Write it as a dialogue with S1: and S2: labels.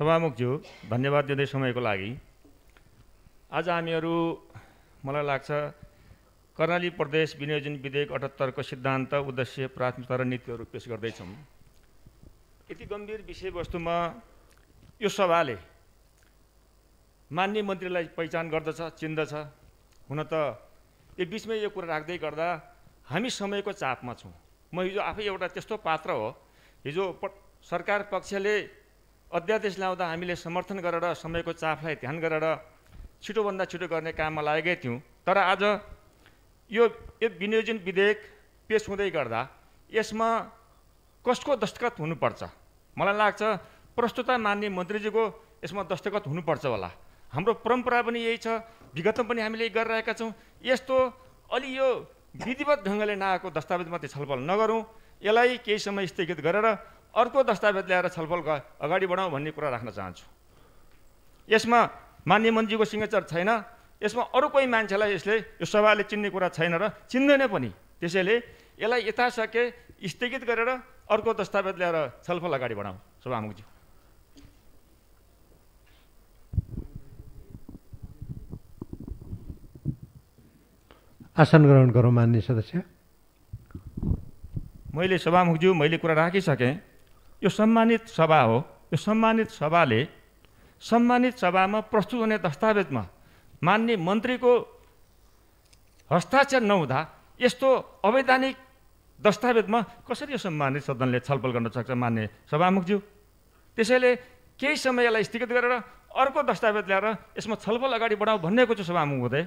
S1: सभामुखज्यू धन्यवाद दिँदै समयको लागि आज हामीहरू मलाई लाग्छ कर्णाली प्रदेश विनियोजन विधेयक अठहत्तरको सिद्धान्त उद्देश्य प्राथमिकता र नीतिहरू पेस गर्दैछौँ यति गम्भीर विषयवस्तुमा यो सभाले मान्य मन्त्रीलाई पहिचान गर्दछ चिन्दछ हुन त यो बिचमै यो कुरा राख्दै गर्दा हामी समयको चापमा छौँ म हिजो आफै एउटा त्यस्तो पात्र हो हिजो सरकार पक्षले अध्यादेश ल्याउँदा हामीले समर्थन गरेर समयको चापलाई ध्यान गरेर छिटोभन्दा छिटो गर्ने काममा लागेकै थियौँ तर आज यो यो विनियोजन विधेयक पेस हुँदै गर्दा यसमा कसको दस्तखत हुनुपर्छ मलाई लाग्छ प्रस्तुता मान्ने मन्त्रीजीको यसमा दस्तखत हुनुपर्छ होला हाम्रो परम्परा पनि यही छ विगतमा पनि हामीले गरिरहेका छौँ यस्तो अलि यो विधिवत ढङ्गले नआएको दस्तावेज मात्रै छलफल नगरौँ यसलाई केही समय स्थगित गरेर अर्को दस्तावेज ल्याएर छलफल अगाडि बढाउँ भन्ने कुरा राख्न चाहन्छु यसमा मान्य मन्त्रीको सिग्नेचर छैन यसमा अरू कोही मान्छेलाई यसले यो सभाले चिन्ने कुरा छैन र चिन्दैन पनि त्यसैले यसलाई सके स्थगित गरेर अर्को दस्तावेज ल्याएर छलफल अगाडि बढाउँ सभामुखजी आसन ग्रहण गरौँ मान्य सदस्य मैले सभामुखज्यू मैले कुरा राखिसकेँ यो सम्मानित सभा हो यो सम्मानित सभाले सम्मानित सभामा प्रस्तुत हुने दस्तावेजमा मान्ने मन्त्रीको हस्ताक्षर नहुँदा यस्तो अवैधानिक दस्तावेजमा कसरी यो सम्मानित सदनले छलफल गर्न सक्छ मान्ने सभामुखज्यू त्यसैले केही समय यसलाई स्थगित गरेर अर्को दस्तावेज ल्याएर यसमा छलफल अगाडि बढाऊ भन्ने कुरो सभामुख हुँदै